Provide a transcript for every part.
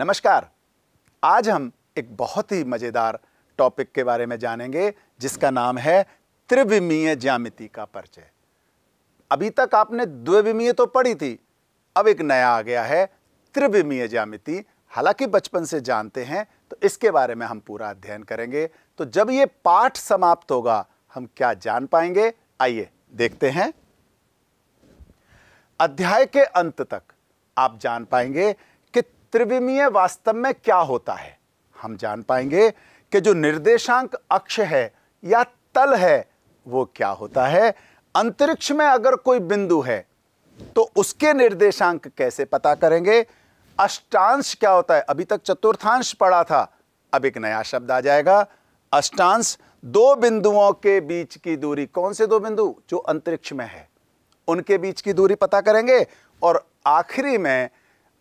नमस्कार आज हम एक बहुत ही मज़ेदार टॉपिक के बारे में जानेंगे जिसका नाम है त्रिविमीय ज्यामिति का परिचय अभी तक आपने द्विविमीय तो पढ़ी थी अब एक नया आ गया है त्रिविमीय ज्यामिति हालांकि बचपन से जानते हैं तो इसके बारे में हम पूरा अध्ययन करेंगे तो जब ये पाठ समाप्त होगा हम क्या जान पाएंगे आइए देखते हैं अध्याय के अंत तक आप जान पाएंगे त्रिविमीय वास्तव में क्या होता है हम जान पाएंगे कि जो निर्देशांक अक्ष है या तल है वो क्या होता है अंतरिक्ष में अगर कोई बिंदु है तो उसके निर्देशांक कैसे पता करेंगे अष्टांश क्या होता है अभी तक चतुर्थांश पढ़ा था अब एक नया शब्द आ जाएगा अष्टांश दो बिंदुओं के बीच की दूरी कौन से दो बिंदु जो अंतरिक्ष में है उनके बीच की दूरी पता करेंगे और आखिरी में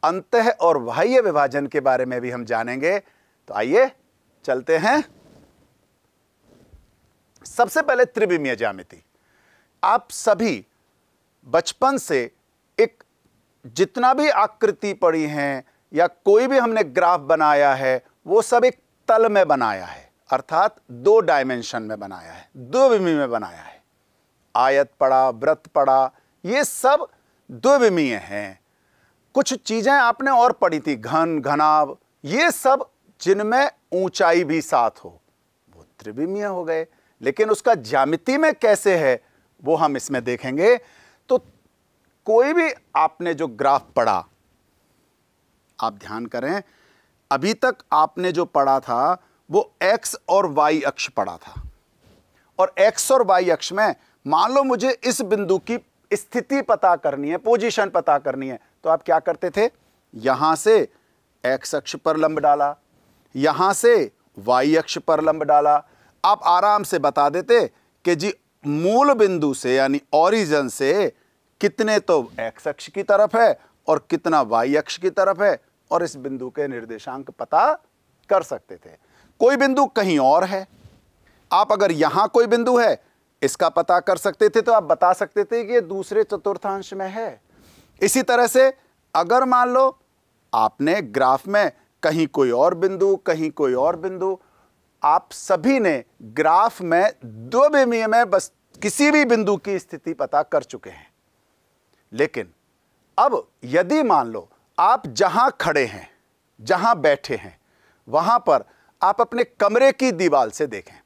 अंत और बाह्य विभाजन के बारे में भी हम जानेंगे तो आइए चलते हैं सबसे पहले त्रिविमीय ज्यामिति आप सभी बचपन से एक जितना भी आकृति पड़ी हैं या कोई भी हमने ग्राफ बनाया है वो सब एक तल में बनाया है अर्थात दो डायमेंशन में बनाया है विमी में बनाया है आयत पड़ा व्रत पड़ा ये सब द्विविमीय हैं कुछ चीज़ें आपने और पढ़ी थी घन घनाव ये सब जिनमें ऊंचाई भी साथ हो वो त्रिविमीय हो गए लेकिन उसका ज्यामिति में कैसे है वो हम इसमें देखेंगे तो कोई भी आपने जो ग्राफ पढ़ा आप ध्यान करें अभी तक आपने जो पढ़ा था वो एक्स और वाई अक्ष पढ़ा था और एक्स और वाई अक्ष में मान लो मुझे इस बिंदु की स्थिति पता करनी है पोजीशन पता करनी है तो आप क्या करते थे यहां से एक्स अक्ष पर लंब डाला यहां से वाई अक्ष पर लंब डाला आप आराम से बता देते कि जी मूल बिंदु से यानी ओरिजन से कितने तो एक्स अक्ष की तरफ है और कितना वाई अक्ष की तरफ है और इस बिंदु के निर्देशांक पता कर सकते थे कोई बिंदु कहीं और है आप अगर यहां कोई बिंदु है इसका पता कर सकते थे तो आप बता सकते थे कि ये दूसरे चतुर्थांश में है इसी तरह से अगर मान लो आपने ग्राफ में कहीं कोई और बिंदु कहीं कोई और बिंदु आप सभी ने ग्राफ में दो बेमीय में बस किसी भी बिंदु की स्थिति पता कर चुके हैं लेकिन अब यदि मान लो आप जहां खड़े हैं जहां बैठे हैं वहां पर आप अपने कमरे की दीवार से देखें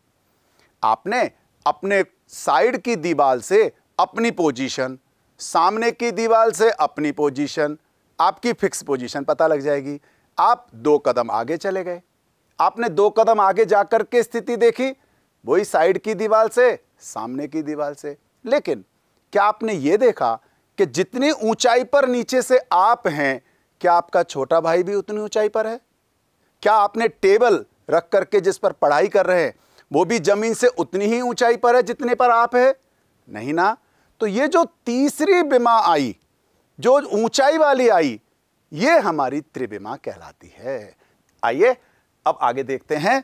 आपने अपने साइड की दीवार से अपनी पोजीशन सामने की दीवार से अपनी पोजीशन आपकी फिक्स पोजीशन पता लग जाएगी आप दो कदम आगे चले गए आपने दो कदम आगे जाकर के स्थिति देखी वही साइड की दीवार से सामने की दीवार से लेकिन क्या आपने ये देखा कि जितनी ऊंचाई पर नीचे से आप हैं क्या आपका छोटा भाई भी उतनी ऊंचाई पर है क्या आपने टेबल रख करके जिस पर पढ़ाई कर रहे हैं वो भी जमीन से उतनी ही ऊंचाई पर है जितने पर आप है नहीं ना तो ये जो तीसरी बीमा आई जो ऊंचाई वाली आई ये हमारी त्रिबीमा कहलाती है आइए अब आगे देखते हैं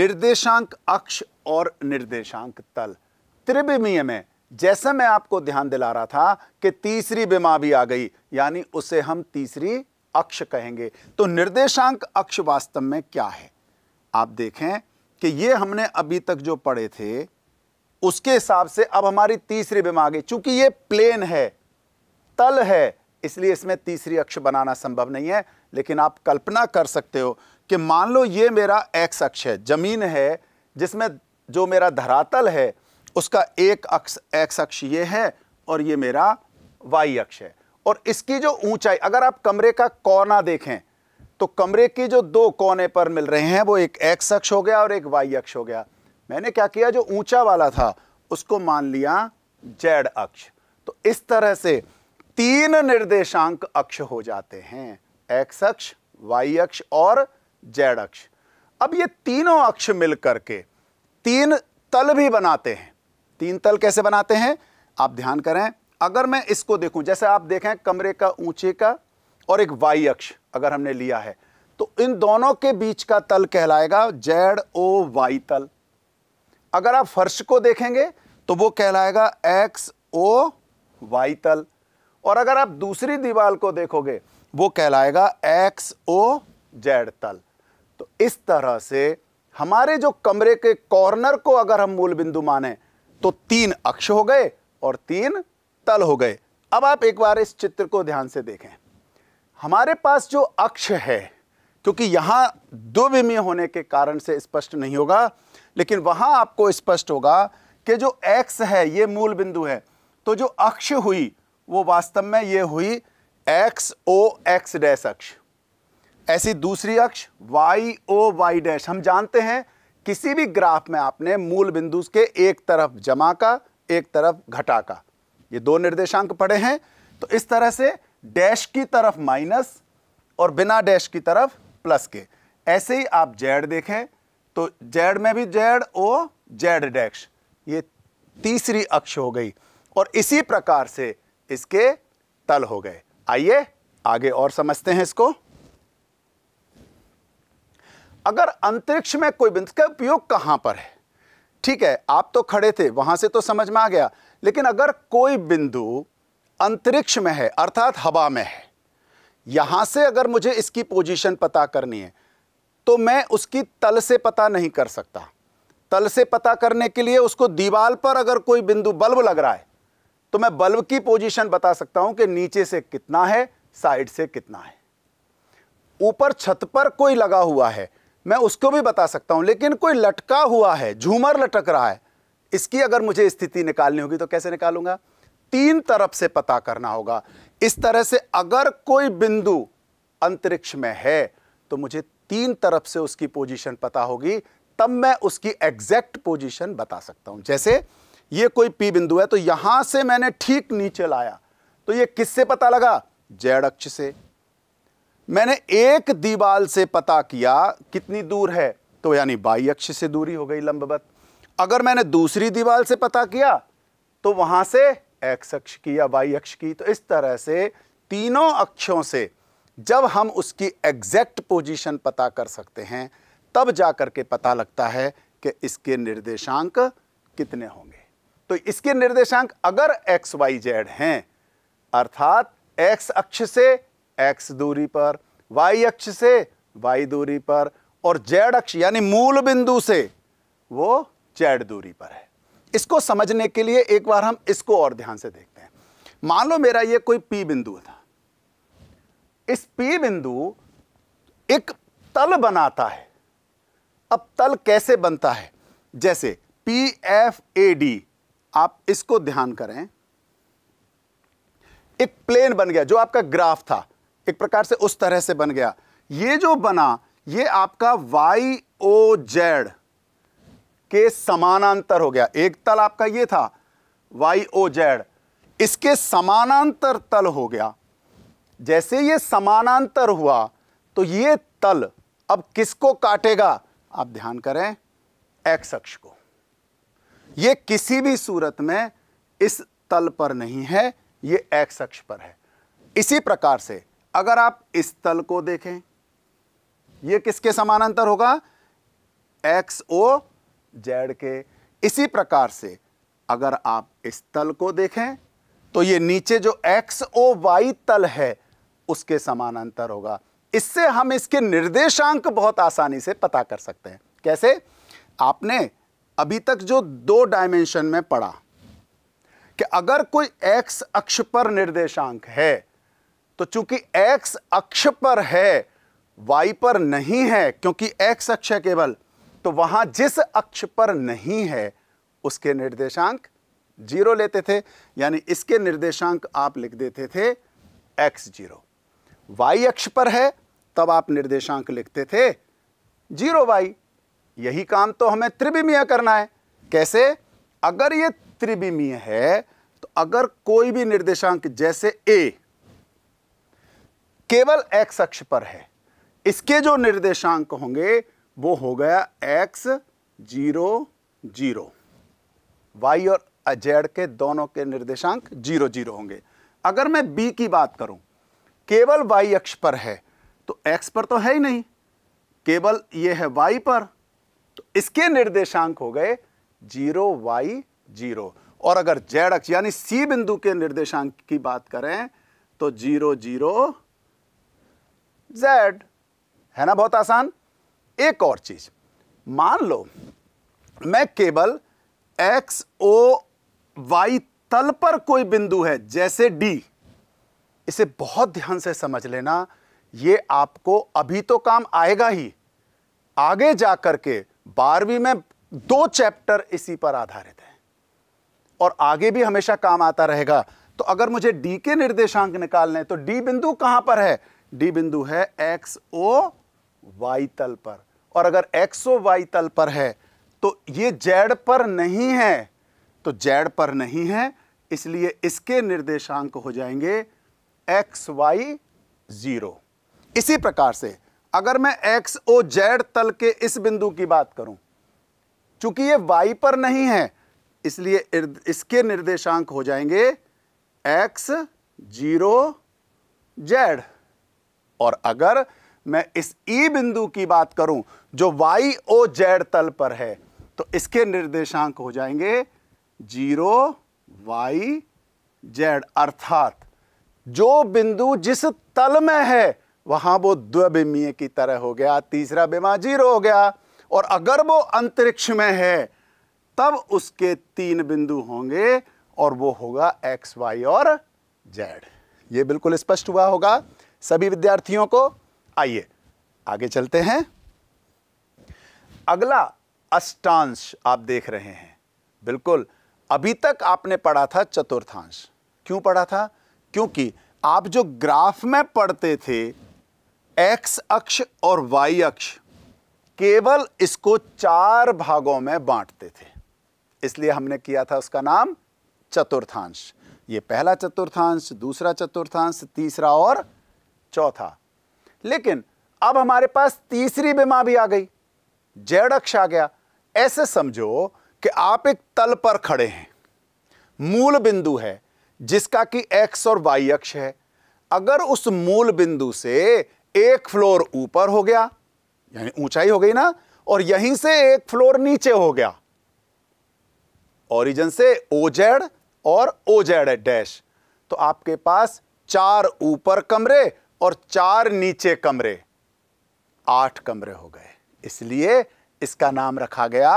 निर्देशांक अक्ष और निर्देशांक तल त्रिविमीय में जैसा मैं आपको ध्यान दिला रहा था कि तीसरी बीमा भी आ गई यानी उसे हम तीसरी अक्ष कहेंगे तो निर्देशांक अक्ष वास्तव में क्या है आप देखें कि ये हमने अभी तक जो पढ़े थे उसके हिसाब से अब हमारी तीसरी बिम आ गई चूंकि ये प्लेन है तल है इसलिए इसमें तीसरी अक्ष बनाना संभव नहीं है लेकिन आप कल्पना कर सकते हो कि मान लो ये मेरा एक्स अक्ष है जमीन है जिसमें जो मेरा धरातल है उसका एक अक्ष एक्स अक्ष ये है और ये मेरा वाई अक्ष है और इसकी जो ऊंचाई अगर आप कमरे का कोना देखें तो कमरे की जो दो कोने पर मिल रहे हैं वो एक एक्स अक्ष हो गया और एक वाई अक्ष हो गया मैंने क्या किया जो ऊंचा वाला था उसको मान लिया जेड अक्ष तो इस तरह से तीन निर्देशांक अक्ष हो जाते हैं एक्स अक्ष वाई अक्ष और जेड अक्ष अब ये तीनों अक्ष मिलकर के तीन तल भी बनाते हैं तीन तल कैसे बनाते हैं आप ध्यान करें अगर मैं इसको देखूं जैसे आप देखें कमरे का ऊंचे का और एक वाई अक्ष अगर हमने लिया है तो इन दोनों के बीच का तल कहलाएगा जेड ओ वाई तल अगर आप फर्श को देखेंगे तो वो कहलाएगा एक्स ओ वाई तल और अगर आप दूसरी दीवार को देखोगे वो कहलाएगा एक्स ओ जेड तल तो इस तरह से हमारे जो कमरे के कॉर्नर को अगर हम मूल बिंदु माने तो तीन अक्ष हो गए और तीन तल हो गए अब आप एक बार इस चित्र को ध्यान से देखें हमारे पास जो अक्ष है क्योंकि यहां दो विमीय होने के कारण से स्पष्ट नहीं होगा लेकिन वहां आपको स्पष्ट होगा कि जो एक्स है ये मूल बिंदु है तो जो अक्ष हुई वो वास्तव में ये हुई एक्स ओ एक्स डैश अक्ष ऐसी दूसरी अक्ष वाई ओ वाई डैश हम जानते हैं किसी भी ग्राफ में आपने मूल बिंदु के एक तरफ जमा का एक तरफ घटा का ये दो निर्देशांक पड़े हैं तो इस तरह से डैश की तरफ माइनस और बिना डैश की तरफ प्लस के ऐसे ही आप जेड देखें तो जेड में भी जेड ओ जेड डैश ये तीसरी अक्ष हो गई और इसी प्रकार से इसके तल हो गए आइए आगे और समझते हैं इसको अगर अंतरिक्ष में कोई बिंदु का उपयोग कहां पर है ठीक है आप तो खड़े थे वहां से तो समझ में आ गया लेकिन अगर कोई बिंदु अंतरिक्ष में है अर्थात हवा में है यहां से अगर मुझे इसकी पोजीशन पता करनी है तो मैं उसकी तल से पता नहीं कर सकता तल से पता करने के लिए उसको दीवाल पर अगर कोई बिंदु बल्ब लग रहा है तो मैं बल्ब की पोजीशन बता सकता हूं कि नीचे से कितना है साइड से कितना है ऊपर छत पर कोई लगा हुआ है मैं उसको भी बता सकता हूं लेकिन कोई लटका हुआ है झूमर लटक रहा है इसकी अगर मुझे स्थिति निकालनी होगी तो कैसे निकालूंगा तीन तरफ से पता करना होगा इस तरह से अगर कोई बिंदु अंतरिक्ष में है तो मुझे तीन तरफ से उसकी पोजीशन पता होगी तब मैं उसकी एग्जैक्ट पोजीशन बता सकता हूं जैसे ये कोई पी बिंदु है तो यहां से मैंने ठीक नीचे लाया तो ये किससे पता लगा जेड अक्ष से मैंने एक दीवाल से पता किया कितनी दूर है तो यानी बाई अक्ष से दूरी हो गई लंबवत अगर मैंने दूसरी दीवाल से पता किया तो वहां से एक्स अक्ष की या वाई अक्ष की तो इस तरह से तीनों अक्षों से जब हम उसकी एग्जैक्ट पोजीशन पता कर सकते हैं तब जा कर के पता लगता है कि इसके निर्देशांक कितने होंगे तो इसके निर्देशांक अगर एक्स वाई जेड हैं अर्थात एक्स अक्ष से एक्स दूरी पर वाई अक्ष से वाई दूरी पर और जेड अक्ष यानी मूल बिंदु से वो जेड दूरी पर है इसको समझने के लिए एक बार हम इसको और ध्यान से देखते हैं मान लो मेरा ये कोई पी बिंदु था इस पी बिंदु एक तल बनाता है अब तल कैसे बनता है जैसे पी एफ ए डी आप इसको ध्यान करें एक प्लेन बन गया जो आपका ग्राफ था एक प्रकार से उस तरह से बन गया ये जो बना ये आपका वाई ओ जेड के समानांतर हो गया एक तल आपका ये था वाई ओ जेड इसके समानांतर तल हो गया जैसे ये समानांतर हुआ तो ये तल अब किसको काटेगा आप ध्यान करें एक्स अक्ष को ये किसी भी सूरत में इस तल पर नहीं है ये एक्स अक्ष पर है इसी प्रकार से अगर आप इस तल को देखें ये किसके समानांतर होगा एक्स ओ जेड के इसी प्रकार से अगर आप इस तल को देखें तो ये नीचे जो एक्स ओ वाई तल है उसके समानांतर होगा इससे हम इसके निर्देशांक बहुत आसानी से पता कर सकते हैं कैसे आपने अभी तक जो दो डायमेंशन में पढ़ा कि अगर कोई एक्स अक्ष पर निर्देशांक है तो चूंकि एक्स अक्ष पर है वाई पर नहीं है क्योंकि एक्स अक्ष है केवल तो वहां जिस अक्ष पर नहीं है उसके निर्देशांक जीरो लेते थे यानी इसके निर्देशांक आप लिख देते थे एक्स जीरो वाई अक्ष पर है तब आप निर्देशांक लिखते थे जीरो वाई यही काम तो हमें त्रिविमीय करना है कैसे अगर ये त्रिविमीय है तो अगर कोई भी निर्देशांक जैसे ए केवल एक्स अक्ष पर है इसके जो निर्देशांक होंगे वो हो गया एक्स जीरो जीरो वाई और अजेड के दोनों के निर्देशांक जीरो जीरो होंगे अगर मैं बी की बात करूं केवल वाई अक्ष पर है तो एक्स पर तो है ही नहीं केवल ये है वाई पर तो इसके निर्देशांक हो गए जीरो वाई जीरो और अगर जेड अक्ष यानी सी बिंदु के निर्देशांक की बात करें तो जीरो जीरो जेड है ना बहुत आसान एक और चीज मान लो मैं केवल एक्स ओ वाई तल पर कोई बिंदु है जैसे डी इसे बहुत ध्यान से समझ लेना ये आपको अभी तो काम आएगा ही आगे जा करके के बारहवीं में दो चैप्टर इसी पर आधारित हैं और आगे भी हमेशा काम आता रहेगा तो अगर मुझे डी के निर्देशांक निकालने तो डी बिंदु कहां पर है डी बिंदु है एक्स ओ वाई तल पर और अगर एक्स ओ वाई तल पर है तो ये जेड पर नहीं है तो जेड पर नहीं है इसलिए इसके निर्देशांक हो जाएंगे एक्स वाई ज़ीरो इसी प्रकार से अगर मैं एक्स ओ जेड तल के इस बिंदु की बात करूं चूंकि ये वाई पर नहीं है इसलिए इसके निर्देशांक हो जाएंगे एक्स जीरो जेड और अगर मैं इस ई बिंदु की बात करूं जो वाई ओ जेड तल पर है तो इसके निर्देशांक हो जाएंगे जीरो वाई जेड अर्थात जो बिंदु जिस तल में है वहां वो द्विमीय की तरह हो गया तीसरा बीमा जीरो हो गया और अगर वो अंतरिक्ष में है तब उसके तीन बिंदु होंगे और वो होगा एक्स वाई और जेड ये बिल्कुल स्पष्ट हुआ होगा सभी विद्यार्थियों को आइए आगे चलते हैं अगला अष्टांश आप देख रहे हैं बिल्कुल अभी तक आपने पढ़ा था चतुर्थांश क्यों पढ़ा था क्योंकि आप जो ग्राफ में पढ़ते थे एक्स अक्ष और वाई अक्ष केवल इसको चार भागों में बांटते थे इसलिए हमने किया था उसका नाम चतुर्थांश ये पहला चतुर्थांश दूसरा चतुर्थांश तीसरा और चौथा लेकिन अब हमारे पास तीसरी बीमा भी आ गई जेड अक्ष आ गया ऐसे समझो कि आप एक तल पर खड़े हैं मूल बिंदु है जिसका कि एक्स और वाई अक्ष है अगर उस मूल बिंदु से एक फ्लोर ऊपर हो गया यानी ऊंचाई हो गई ना और यहीं से एक फ्लोर नीचे हो गया ओरिजन से ओजेड और ओजेड डैश तो आपके पास चार ऊपर कमरे और चार नीचे कमरे आठ कमरे हो गए इसलिए इसका नाम रखा गया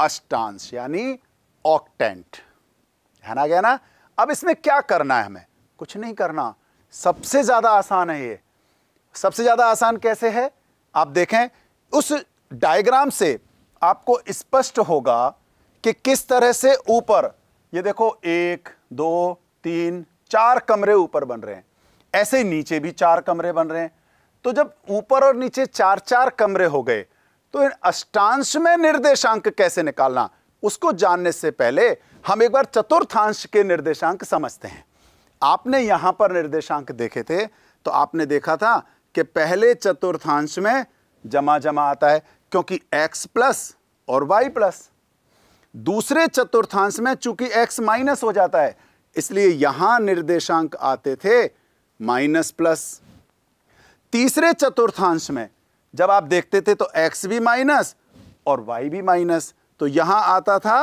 अष्टांश यानी ऑक्टेंट है आ गया ना अब इसमें क्या करना है हमें कुछ नहीं करना सबसे ज़्यादा आसान है ये सबसे ज़्यादा आसान कैसे है आप देखें उस डायग्राम से आपको स्पष्ट होगा कि किस तरह से ऊपर ये देखो एक दो तीन चार कमरे ऊपर बन रहे हैं ऐसे नीचे भी चार कमरे बन रहे हैं तो जब ऊपर और नीचे चार चार कमरे हो गए तो इन अष्टांश में निर्देशांक कैसे निकालना उसको जानने से पहले हम एक बार चतुर्थांश के निर्देशांक समझते हैं आपने यहां पर निर्देशांक देखे थे तो आपने देखा था कि पहले चतुर्थांश में जमा जमा आता है क्योंकि x प्लस और y प्लस दूसरे चतुर्थांश में चूंकि x माइनस हो जाता है इसलिए यहां निर्देशांक आते थे माइनस प्लस तीसरे चतुर्थांश में जब आप देखते थे तो x भी माइनस और y भी माइनस तो यहां आता था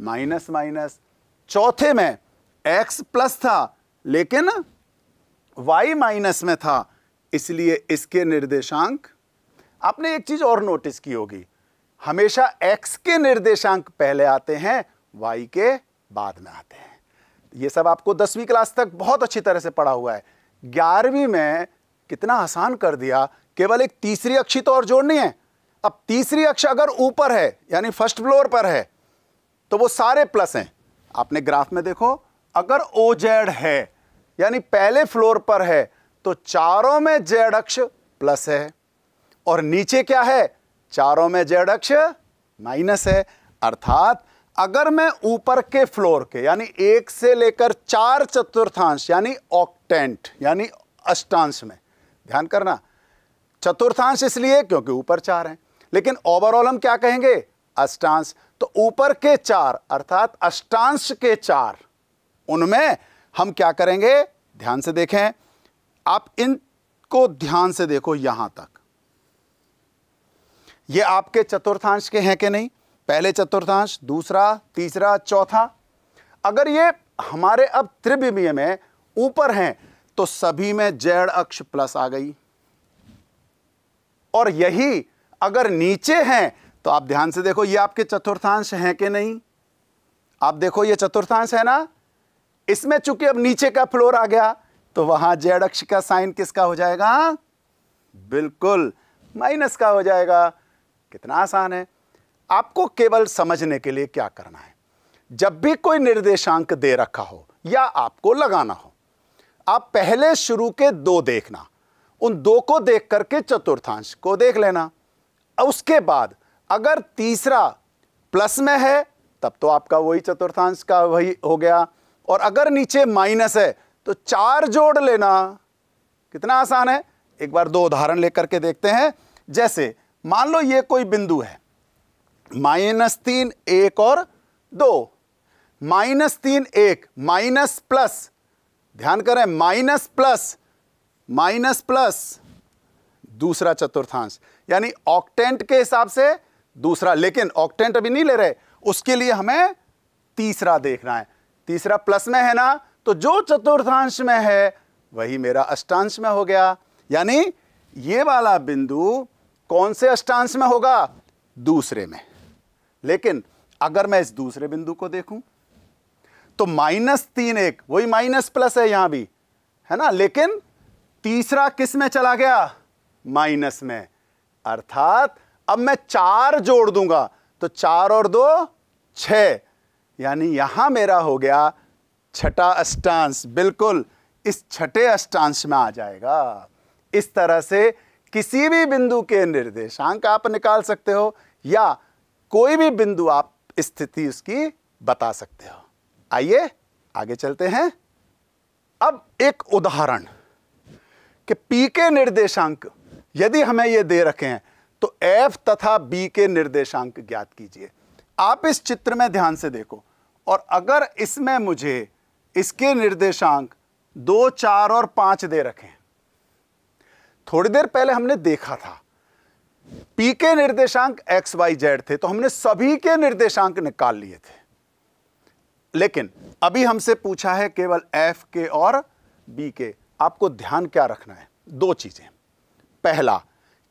माइनस माइनस चौथे में x प्लस था लेकिन y माइनस में था इसलिए इसके निर्देशांक आपने एक चीज और नोटिस की होगी हमेशा x के निर्देशांक पहले आते हैं y के बाद में आते हैं ये सब आपको दसवीं क्लास तक बहुत अच्छी तरह से पढ़ा हुआ है ग्यारहवीं में कितना आसान कर दिया केवल एक तीसरी अक्षी तो और जोड़नी है अब तीसरी अक्ष अगर ऊपर है यानी फर्स्ट फ्लोर पर है तो वो सारे प्लस हैं आपने ग्राफ में देखो अगर ओ जेड है यानी पहले फ्लोर पर है तो चारों में जेड अक्ष प्लस है और नीचे क्या है चारों में जेड अक्ष माइनस है अर्थात अगर मैं ऊपर के फ्लोर के यानी एक से लेकर चार चतुर्थांश यानी ऑक्टेंट यानी अष्टांश में ध्यान करना चतुर्थांश इसलिए क्योंकि ऊपर चार हैं लेकिन ओवरऑल हम क्या कहेंगे अष्टांश तो ऊपर के चार अर्थात अष्टांश के चार उनमें हम क्या करेंगे ध्यान से देखें आप इनको ध्यान से देखो यहां तक ये आपके चतुर्थांश के हैं कि नहीं पहले चतुर्थांश दूसरा तीसरा चौथा अगर ये हमारे अब त्रिविमीय में ऊपर हैं तो सभी में जैड़ अक्ष प्लस आ गई और यही अगर नीचे हैं तो आप ध्यान से देखो ये आपके चतुर्थांश हैं कि नहीं आप देखो ये चतुर्थांश है ना इसमें चूंकि अब नीचे का फ्लोर आ गया तो वहां जेड अक्ष का साइन किसका हो जाएगा बिल्कुल माइनस का हो जाएगा कितना आसान है आपको केवल समझने के लिए क्या करना है जब भी कोई निर्देशांक दे रखा हो या आपको लगाना हो आप पहले शुरू के दो देखना उन दो को देख करके चतुर्थांश को देख लेना उसके बाद अगर तीसरा प्लस में है तब तो आपका वही चतुर्थांश का वही हो गया और अगर नीचे माइनस है तो चार जोड़ लेना कितना आसान है एक बार दो उदाहरण लेकर के देखते हैं जैसे मान लो ये कोई बिंदु है माइनस तीन एक और दो माइनस तीन एक माइनस प्लस ध्यान करें माइनस प्लस माइनस प्लस दूसरा चतुर्थांश यानी ऑक्टेंट के हिसाब से दूसरा लेकिन ऑक्टेंट अभी नहीं ले रहे उसके लिए हमें तीसरा देखना है तीसरा प्लस में है ना तो जो चतुर्थांश में है वही मेरा अष्टांश में हो गया यानी ये वाला बिंदु कौन से अष्टांश में होगा दूसरे में लेकिन अगर मैं इस दूसरे बिंदु को देखूं तो माइनस तीन एक वही माइनस प्लस है यहां भी है ना लेकिन तीसरा किस में चला गया माइनस में अर्थात अब मैं चार जोड़ दूंगा तो चार और दो छ यानी यहां मेरा हो गया छठा अष्टांश बिल्कुल इस छठे अष्टांश में आ जाएगा इस तरह से किसी भी बिंदु के निर्देशांक आप निकाल सकते हो या कोई भी बिंदु आप स्थिति उसकी बता सकते हो आइए आगे चलते हैं अब एक उदाहरण कि पी के निर्देशांक यदि हमें यह दे रखे हैं तो एफ तथा बी के निर्देशांक ज्ञात कीजिए आप इस चित्र में ध्यान से देखो और अगर इसमें मुझे इसके निर्देशांक दो चार और पांच दे रखें थोड़ी देर पहले हमने देखा था पी के निर्देशांक एक्स वाई जेड थे तो हमने सभी के निर्देशांक निकाल लिए थे लेकिन अभी हमसे पूछा है केवल एफ के और बी के आपको ध्यान क्या रखना है दो चीजें पहला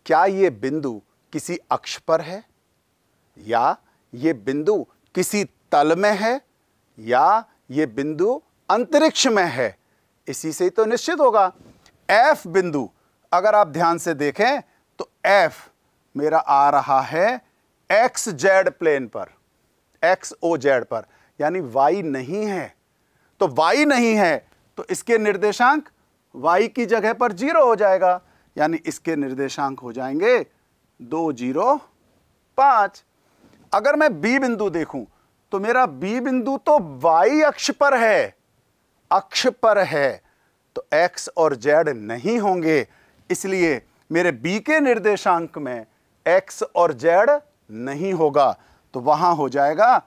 क्या ये बिंदु किसी अक्ष पर है या ये बिंदु किसी तल में है या ये बिंदु अंतरिक्ष में है इसी से तो निश्चित होगा एफ बिंदु अगर आप ध्यान से देखें तो एफ मेरा आ रहा है एक्स जेड प्लेन पर एक्स ओ जेड पर यानी वाई नहीं है तो वाई नहीं है तो इसके निर्देशांक वाई की जगह पर जीरो हो जाएगा यानी इसके निर्देशांक हो जाएंगे दो जीरो पांच अगर मैं बी बिंदु देखूं तो मेरा बी बिंदु तो वाई अक्ष पर है अक्ष पर है तो एक्स और जेड नहीं होंगे इसलिए मेरे बी के निर्देशांक में एक्स और जेड नहीं होगा तो वहां हो जाएगा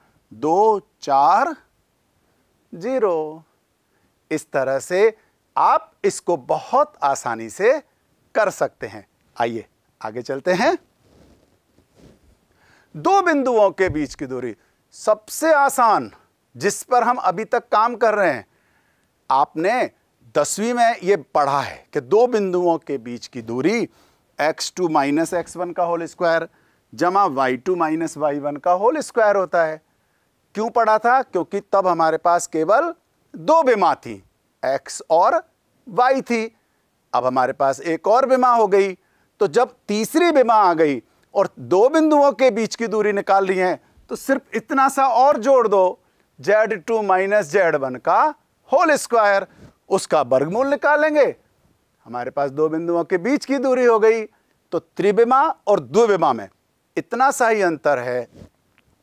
दो चार जीरो इस तरह से आप इसको बहुत आसानी से कर सकते हैं आइए आगे चलते हैं दो बिंदुओं के बीच की दूरी सबसे आसान जिस पर हम अभी तक काम कर रहे हैं आपने दसवीं में ये पढ़ा है कि दो बिंदुओं के बीच की दूरी x2 टू माइनस एक्स का होल स्क्वायर जमा y2 टू माइनस वाई का होल स्क्वायर होता है क्यों पढ़ा था क्योंकि तब हमारे पास केवल दो बीमा थी x और y थी अब हमारे पास एक और बीमा हो गई तो जब तीसरी बीमा आ गई और दो बिंदुओं के बीच की दूरी निकाल रही है तो सिर्फ इतना सा और जोड़ दो Z two minus Z one का होल स्क्वायर उसका वर्गमूल निकालेंगे हमारे पास दो बिंदुओं के बीच की दूरी हो गई तो त्रिविमा और द्विविमा में इतना सा ही अंतर है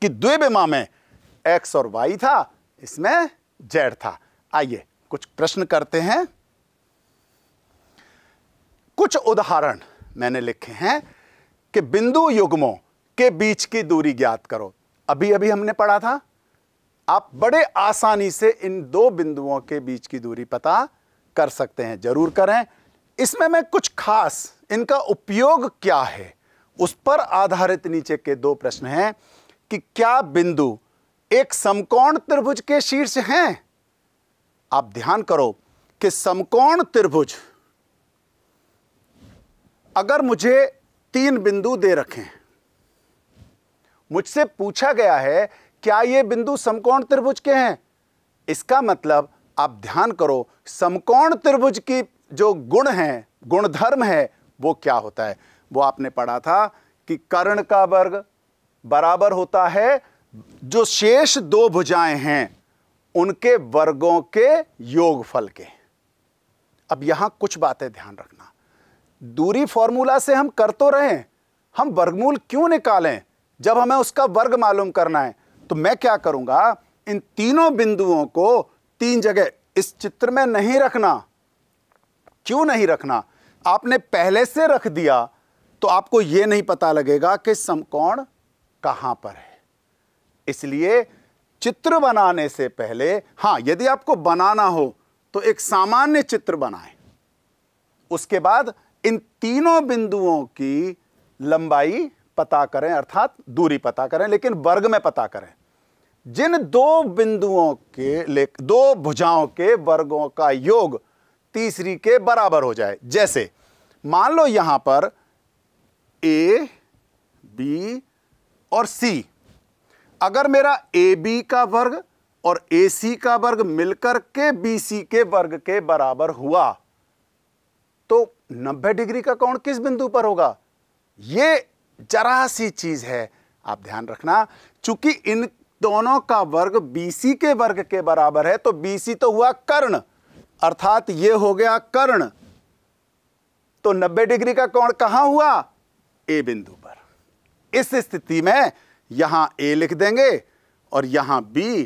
कि द्विविमा में एक्स और वाई था इसमें जेड था आइए कुछ प्रश्न करते हैं कुछ उदाहरण मैंने लिखे हैं कि बिंदु युग्मों के बीच की दूरी ज्ञात करो अभी अभी हमने पढ़ा था आप बड़े आसानी से इन दो बिंदुओं के बीच की दूरी पता कर सकते हैं जरूर करें इसमें मैं कुछ खास इनका उपयोग क्या है उस पर आधारित नीचे के दो प्रश्न हैं कि क्या बिंदु एक समकोण त्रिभुज के शीर्ष हैं आप ध्यान करो कि समकोण त्रिभुज अगर मुझे तीन बिंदु दे रखें मुझसे पूछा गया है क्या ये बिंदु समकोण त्रिभुज के हैं इसका मतलब आप ध्यान करो समकोण त्रिभुज की जो गुण है गुणधर्म है वो क्या होता है वो आपने पढ़ा था कि कर्ण का वर्ग बराबर होता है जो शेष दो भुजाएं हैं उनके वर्गों के योगफल के अब यहां कुछ बातें ध्यान रखना दूरी फॉर्मूला से हम कर तो रहे हम वर्गमूल क्यों निकालें जब हमें उसका वर्ग मालूम करना है तो मैं क्या करूंगा इन तीनों बिंदुओं को तीन जगह इस चित्र में नहीं रखना क्यों नहीं रखना आपने पहले से रख दिया तो आपको यह नहीं पता लगेगा कि समकोण कहां पर है इसलिए चित्र बनाने से पहले हां यदि आपको बनाना हो तो एक सामान्य चित्र बनाएं उसके बाद इन तीनों बिंदुओं की लंबाई पता करें अर्थात दूरी पता करें लेकिन वर्ग में पता करें जिन दो बिंदुओं के दो भुजाओं के वर्गों का योग तीसरी के बराबर हो जाए जैसे मान लो यहां पर ए बी और सी अगर मेरा ए बी का वर्ग और ए सी का वर्ग मिलकर के बी सी के वर्ग के बराबर हुआ तो 90 डिग्री का कोण किस बिंदु पर होगा ये जरा सी चीज है आप ध्यान रखना चूंकि इन दोनों का वर्ग बीसी के वर्ग के बराबर है तो बीसी तो हुआ कर्ण अर्थात ये हो गया कर्ण तो 90 डिग्री का कोण कहां हुआ ए बिंदु पर इस स्थिति में यहां ए लिख देंगे और यहां बी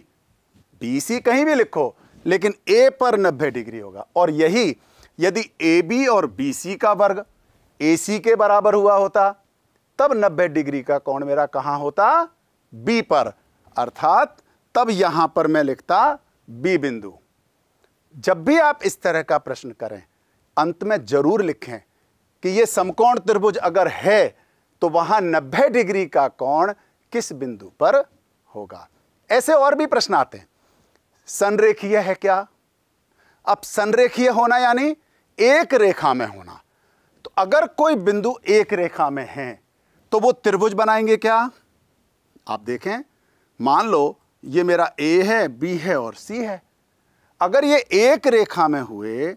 बी सी कहीं भी लिखो लेकिन ए पर 90 डिग्री होगा और यही यदि ए बी और बी सी का वर्ग ए सी के बराबर हुआ होता तब 90 डिग्री का कोण मेरा कहाँ होता बी पर अर्थात तब यहाँ पर मैं लिखता बी बिंदु जब भी आप इस तरह का प्रश्न करें अंत में जरूर लिखें कि ये समकोण त्रिभुज अगर है तो वहाँ 90 डिग्री का कोण किस बिंदु पर होगा ऐसे और भी प्रश्न आते हैं संरेखीय है क्या अब संरेखीय होना यानी एक रेखा में होना तो अगर कोई बिंदु एक रेखा में है तो वो त्रिभुज बनाएंगे क्या आप देखें मान लो ये मेरा ए है बी है और सी है अगर ये एक रेखा में हुए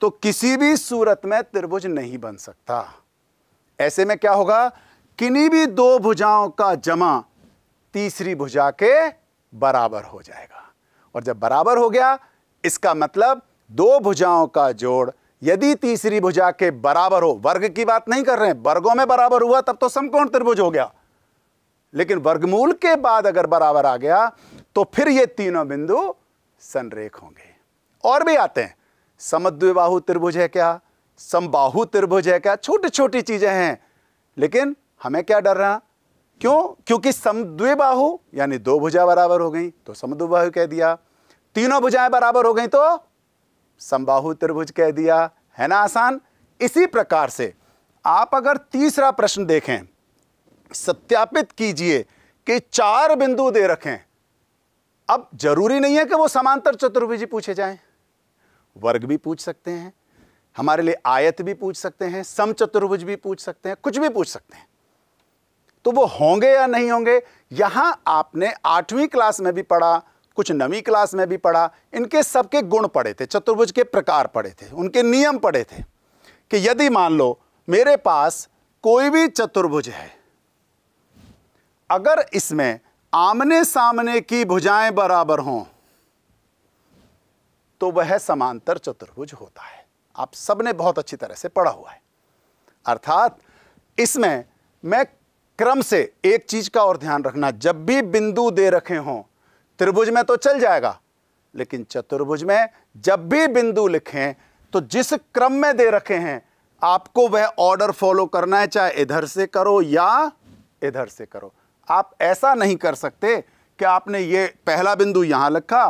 तो किसी भी सूरत में त्रिभुज नहीं बन सकता ऐसे में क्या होगा किन्हीं भी दो भुजाओं का जमा तीसरी भुजा के बराबर हो जाएगा और जब बराबर हो गया इसका मतलब दो भुजाओं का जोड़ यदि तीसरी भुजा के बराबर हो वर्ग की बात नहीं कर रहे हैं वर्गों में बराबर हुआ तब तो समकोण त्रिभुज हो गया लेकिन वर्गमूल के बाद अगर बराबर आ गया तो फिर ये तीनों बिंदु संरेख होंगे और भी आते हैं समद्विबाहु त्रिभुज है क्या समबाहु त्रिभुज है क्या छोटी छोटी चीजें हैं लेकिन हमें क्या डर रहा क्यों क्योंकि समद्विबाहु यानी दो भुजा बराबर हो गई तो समद्विबाहु कह दिया तीनों भुजाएं बराबर हो गई तो समबाहु त्रिभुज कह दिया है ना आसान इसी प्रकार से आप अगर तीसरा प्रश्न देखें सत्यापित कीजिए कि चार बिंदु दे रखें अब जरूरी नहीं है कि वो समांतर चतुर्भुज पूछे जाए वर्ग भी पूछ सकते हैं हमारे लिए आयत भी पूछ सकते हैं सम चतुर्भुज भी पूछ सकते हैं कुछ भी पूछ सकते हैं तो वो होंगे या नहीं होंगे यहां आपने आठवीं क्लास में भी पढ़ा कुछ नवी क्लास में भी पढ़ा इनके सबके गुण पढ़े थे चतुर्भुज के प्रकार पढ़े थे उनके नियम पढ़े थे कि यदि मान लो मेरे पास कोई भी चतुर्भुज है अगर इसमें आमने सामने की भुजाएं बराबर हों तो वह समांतर चतुर्भुज होता है आप सबने बहुत अच्छी तरह से पढ़ा हुआ है अर्थात इसमें मैं क्रम से एक चीज का और ध्यान रखना जब भी बिंदु दे रखे हों त्रिभुज में तो चल जाएगा लेकिन चतुर्भुज में जब भी बिंदु लिखें तो जिस क्रम में दे रखे हैं आपको वह ऑर्डर फॉलो करना है चाहे इधर से करो या इधर से करो आप ऐसा नहीं कर सकते कि आपने ये पहला बिंदु यहां लिखा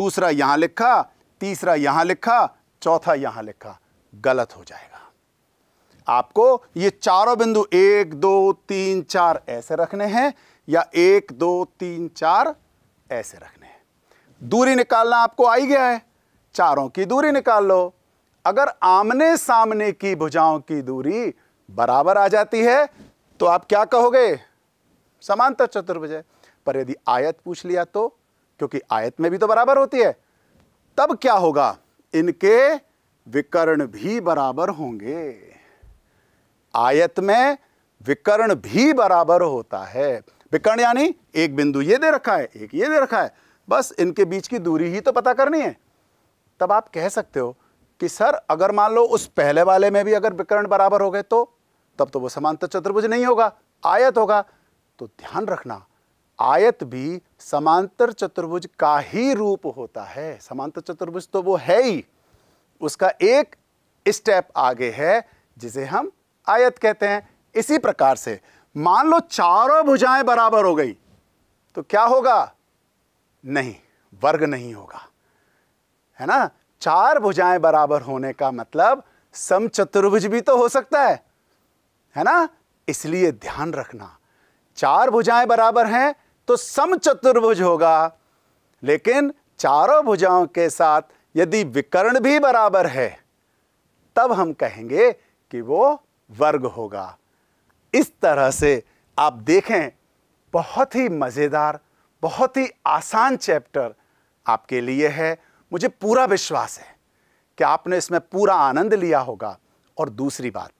दूसरा यहां लिखा तीसरा यहां लिखा चौथा यहां लिखा गलत हो जाएगा आपको ये चारों बिंदु एक दो तीन चार ऐसे रखने हैं या एक दो तीन चार ऐसे रखने हैं दूरी निकालना आपको आई गया है चारों की दूरी निकाल लो अगर आमने सामने की भुजाओं की दूरी बराबर आ जाती है तो आप क्या कहोगे समांतर चतुर्भुज है पर यदि आयत पूछ लिया तो क्योंकि आयत में भी तो बराबर होती है तब क्या होगा इनके विकर्ण भी बराबर होंगे आयत में विकर्ण भी बराबर होता है विकर्ण यानी एक बिंदु ये दे रखा है एक ये दे रखा है बस इनके बीच की दूरी ही तो पता करनी है तब आप कह सकते हो कि सर अगर मान लो उस पहले वाले में भी अगर विकर्ण बराबर हो गए तो तब तो वो समांतर चतुर्भुज नहीं होगा आयत होगा तो ध्यान रखना आयत भी समांतर चतुर्भुज का ही रूप होता है समांतर चतुर्भुज तो वो है ही उसका एक स्टेप आगे है जिसे हम आयत कहते हैं इसी प्रकार से मान लो चारों भुजाएं बराबर हो गई तो क्या होगा नहीं वर्ग नहीं होगा है ना चार भुजाएं बराबर होने का मतलब समचतुर्भुज भी तो हो सकता है है ना इसलिए ध्यान रखना चार भुजाएं बराबर हैं तो समचतुर्भुज होगा लेकिन चारों भुजाओं के साथ यदि विकर्ण भी बराबर है तब हम कहेंगे कि वो वर्ग होगा इस तरह से आप देखें बहुत ही मज़ेदार बहुत ही आसान चैप्टर आपके लिए है मुझे पूरा विश्वास है कि आपने इसमें पूरा आनंद लिया होगा और दूसरी बात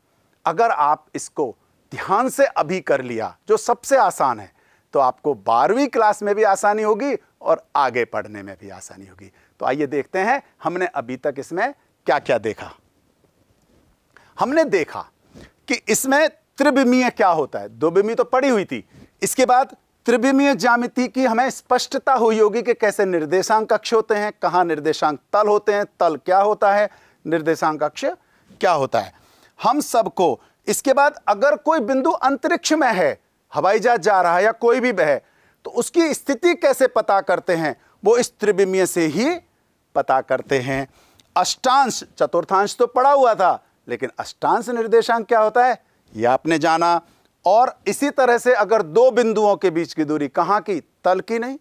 अगर आप इसको ध्यान से अभी कर लिया जो सबसे आसान है तो आपको बारहवीं क्लास में भी आसानी होगी और आगे पढ़ने में भी आसानी होगी तो आइए देखते हैं हमने अभी तक इसमें क्या क्या देखा हमने देखा कि इसमें त्रिभिमीय क्या होता है दो बिमी तो पड़ी हुई थी इसके बाद त्रिभिमीय ज्यामिति की हमें स्पष्टता हुई होगी कि कैसे निर्देशांक कक्ष होते हैं कहाँ निर्देशांक तल होते हैं तल क्या होता है निर्देशांक कक्ष क्या होता है हम सबको इसके बाद अगर कोई बिंदु अंतरिक्ष में है हवाई जहाज जा रहा है या कोई भी बह तो उसकी स्थिति कैसे पता करते हैं वो इस त्रिविमीय से ही पता करते हैं अष्टांश चतुर्थांश तो पड़ा हुआ था लेकिन अष्टांश निर्देशांक क्या होता है ये आपने जाना और इसी तरह से अगर दो बिंदुओं के बीच की दूरी कहाँ की तल की नहीं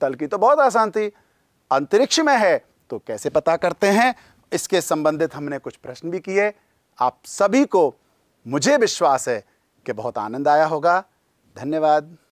तल की तो बहुत आसान थी अंतरिक्ष में है तो कैसे पता करते हैं इसके संबंधित हमने कुछ प्रश्न भी किए आप सभी को मुझे विश्वास है कि बहुत आनंद आया होगा धन्यवाद